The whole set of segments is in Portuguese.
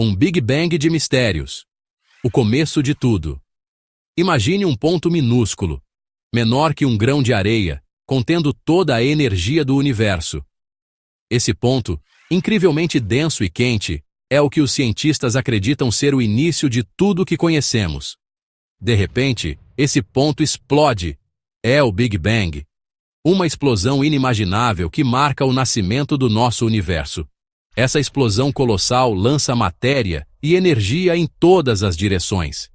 Um Big Bang de mistérios. O começo de tudo. Imagine um ponto minúsculo, menor que um grão de areia, contendo toda a energia do universo. Esse ponto, incrivelmente denso e quente, é o que os cientistas acreditam ser o início de tudo que conhecemos. De repente, esse ponto explode. É o Big Bang. Uma explosão inimaginável que marca o nascimento do nosso universo. Essa explosão colossal lança matéria e energia em todas as direções.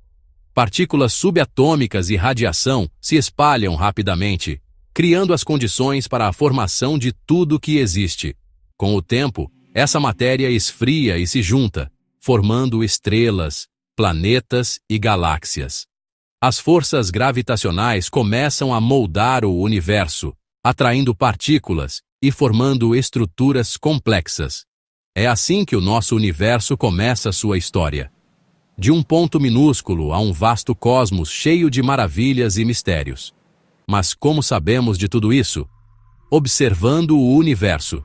Partículas subatômicas e radiação se espalham rapidamente, criando as condições para a formação de tudo que existe. Com o tempo, essa matéria esfria e se junta, formando estrelas, planetas e galáxias. As forças gravitacionais começam a moldar o universo, atraindo partículas e formando estruturas complexas. É assim que o nosso universo começa sua história. De um ponto minúsculo a um vasto cosmos cheio de maravilhas e mistérios. Mas como sabemos de tudo isso? Observando o universo.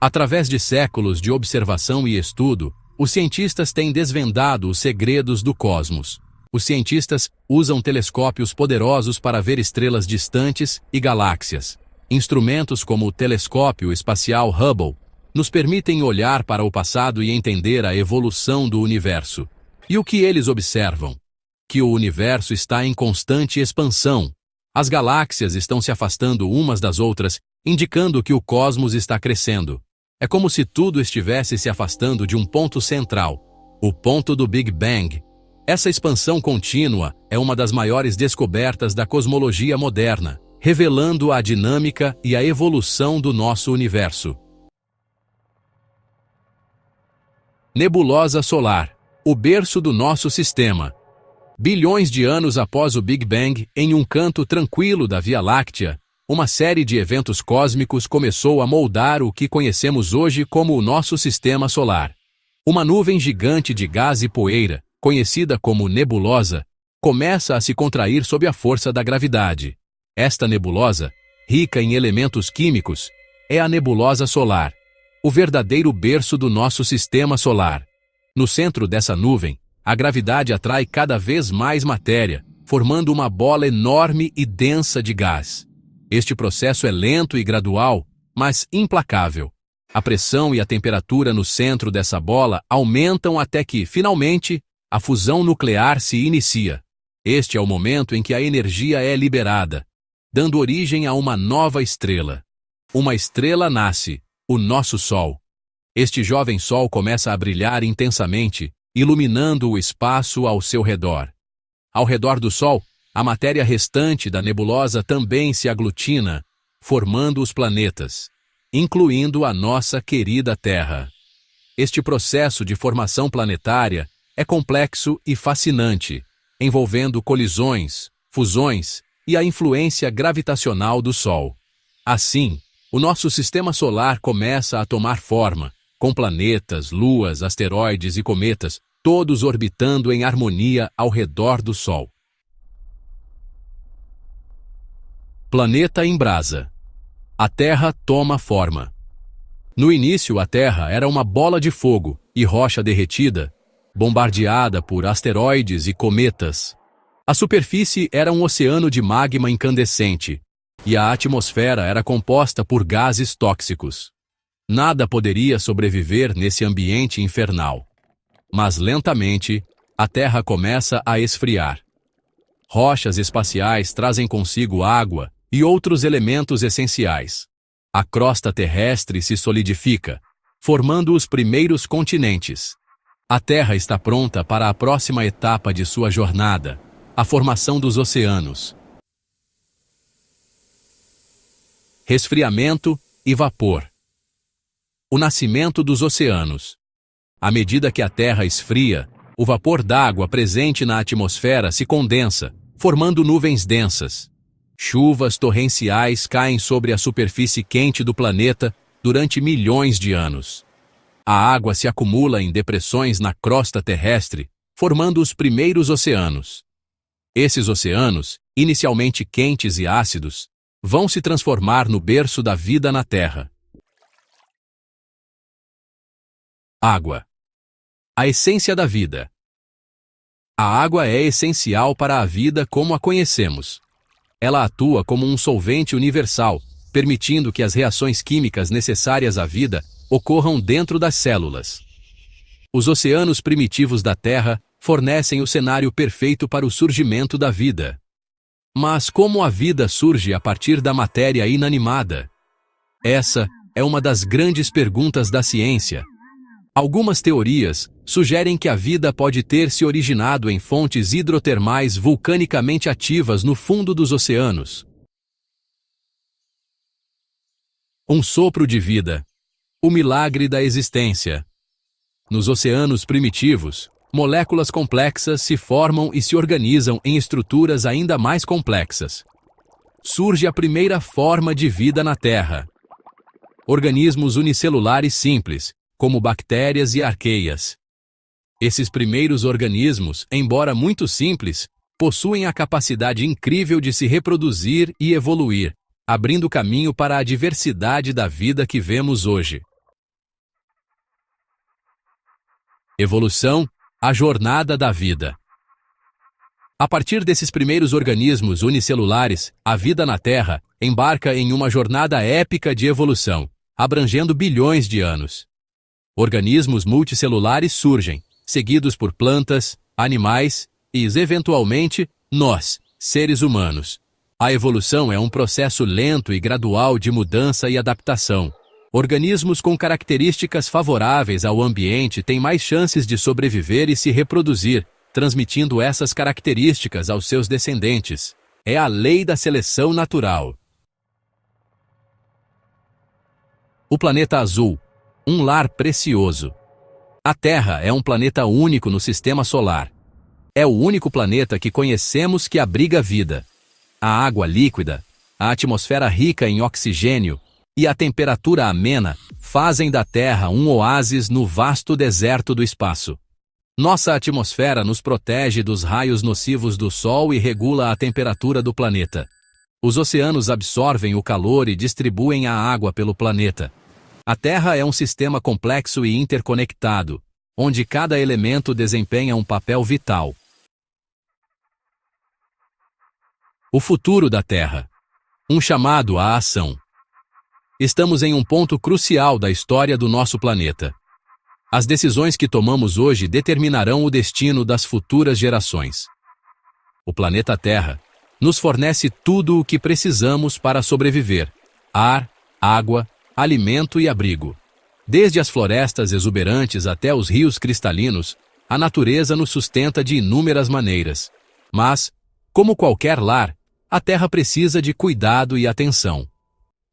Através de séculos de observação e estudo, os cientistas têm desvendado os segredos do cosmos. Os cientistas usam telescópios poderosos para ver estrelas distantes e galáxias. Instrumentos como o telescópio espacial Hubble nos permitem olhar para o passado e entender a evolução do universo. E o que eles observam? Que o universo está em constante expansão. As galáxias estão se afastando umas das outras, indicando que o cosmos está crescendo. É como se tudo estivesse se afastando de um ponto central, o ponto do Big Bang. Essa expansão contínua é uma das maiores descobertas da cosmologia moderna, revelando a dinâmica e a evolução do nosso universo. Nebulosa solar, o berço do nosso sistema. Bilhões de anos após o Big Bang, em um canto tranquilo da Via Láctea, uma série de eventos cósmicos começou a moldar o que conhecemos hoje como o nosso sistema solar. Uma nuvem gigante de gás e poeira, conhecida como nebulosa, começa a se contrair sob a força da gravidade. Esta nebulosa, rica em elementos químicos, é a nebulosa solar o verdadeiro berço do nosso sistema solar. No centro dessa nuvem, a gravidade atrai cada vez mais matéria, formando uma bola enorme e densa de gás. Este processo é lento e gradual, mas implacável. A pressão e a temperatura no centro dessa bola aumentam até que, finalmente, a fusão nuclear se inicia. Este é o momento em que a energia é liberada, dando origem a uma nova estrela. Uma estrela nasce, o nosso Sol. Este jovem Sol começa a brilhar intensamente, iluminando o espaço ao seu redor. Ao redor do Sol, a matéria restante da nebulosa também se aglutina, formando os planetas, incluindo a nossa querida Terra. Este processo de formação planetária é complexo e fascinante, envolvendo colisões, fusões e a influência gravitacional do Sol. Assim, o nosso sistema solar começa a tomar forma, com planetas, luas, asteroides e cometas, todos orbitando em harmonia ao redor do Sol. Planeta em brasa. A Terra toma forma. No início, a Terra era uma bola de fogo e rocha derretida, bombardeada por asteroides e cometas. A superfície era um oceano de magma incandescente, e a atmosfera era composta por gases tóxicos. Nada poderia sobreviver nesse ambiente infernal. Mas lentamente, a Terra começa a esfriar. Rochas espaciais trazem consigo água e outros elementos essenciais. A crosta terrestre se solidifica, formando os primeiros continentes. A Terra está pronta para a próxima etapa de sua jornada, a formação dos oceanos. resfriamento e vapor. O nascimento dos oceanos. À medida que a Terra esfria, o vapor d'água presente na atmosfera se condensa, formando nuvens densas. Chuvas torrenciais caem sobre a superfície quente do planeta durante milhões de anos. A água se acumula em depressões na crosta terrestre, formando os primeiros oceanos. Esses oceanos, inicialmente quentes e ácidos, vão se transformar no berço da vida na Terra. Água. A essência da vida. A água é essencial para a vida como a conhecemos. Ela atua como um solvente universal, permitindo que as reações químicas necessárias à vida ocorram dentro das células. Os oceanos primitivos da Terra fornecem o cenário perfeito para o surgimento da vida. Mas como a vida surge a partir da matéria inanimada? Essa é uma das grandes perguntas da ciência. Algumas teorias sugerem que a vida pode ter se originado em fontes hidrotermais vulcanicamente ativas no fundo dos oceanos. Um sopro de vida. O milagre da existência. Nos oceanos primitivos, moléculas complexas se formam e se organizam em estruturas ainda mais complexas. Surge a primeira forma de vida na Terra. Organismos unicelulares simples, como bactérias e arqueias. Esses primeiros organismos, embora muito simples, possuem a capacidade incrível de se reproduzir e evoluir, abrindo caminho para a diversidade da vida que vemos hoje. Evolução a jornada da vida. A partir desses primeiros organismos unicelulares, a vida na Terra embarca em uma jornada épica de evolução, abrangendo bilhões de anos. Organismos multicelulares surgem, seguidos por plantas, animais e, eventualmente, nós, seres humanos. A evolução é um processo lento e gradual de mudança e adaptação, Organismos com características favoráveis ao ambiente têm mais chances de sobreviver e se reproduzir, transmitindo essas características aos seus descendentes. É a lei da seleção natural. O planeta azul, um lar precioso. A Terra é um planeta único no sistema solar. É o único planeta que conhecemos que abriga vida. A água líquida, a atmosfera rica em oxigênio, e a temperatura amena fazem da Terra um oásis no vasto deserto do espaço. Nossa atmosfera nos protege dos raios nocivos do Sol e regula a temperatura do planeta. Os oceanos absorvem o calor e distribuem a água pelo planeta. A Terra é um sistema complexo e interconectado, onde cada elemento desempenha um papel vital. O futuro da Terra. Um chamado à ação. Estamos em um ponto crucial da história do nosso planeta. As decisões que tomamos hoje determinarão o destino das futuras gerações. O planeta Terra nos fornece tudo o que precisamos para sobreviver: ar, água, alimento e abrigo. Desde as florestas exuberantes até os rios cristalinos, a natureza nos sustenta de inúmeras maneiras. Mas, como qualquer lar, a terra precisa de cuidado e atenção.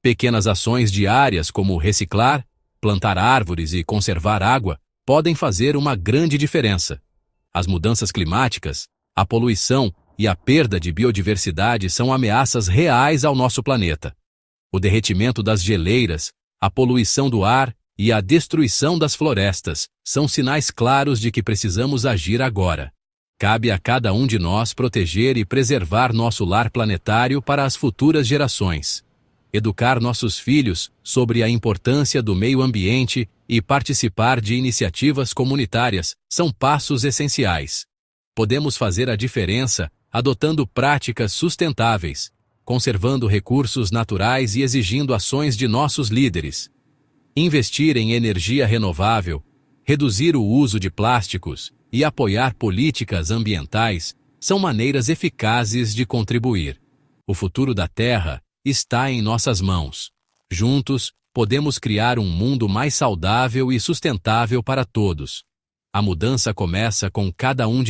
Pequenas ações diárias como reciclar, plantar árvores e conservar água podem fazer uma grande diferença. As mudanças climáticas, a poluição e a perda de biodiversidade são ameaças reais ao nosso planeta. O derretimento das geleiras, a poluição do ar e a destruição das florestas são sinais claros de que precisamos agir agora. Cabe a cada um de nós proteger e preservar nosso lar planetário para as futuras gerações educar nossos filhos sobre a importância do meio ambiente e participar de iniciativas comunitárias são passos essenciais. Podemos fazer a diferença adotando práticas sustentáveis, conservando recursos naturais e exigindo ações de nossos líderes. Investir em energia renovável, reduzir o uso de plásticos e apoiar políticas ambientais são maneiras eficazes de contribuir. O futuro da Terra está em nossas mãos. Juntos, podemos criar um mundo mais saudável e sustentável para todos. A mudança começa com cada um de nós.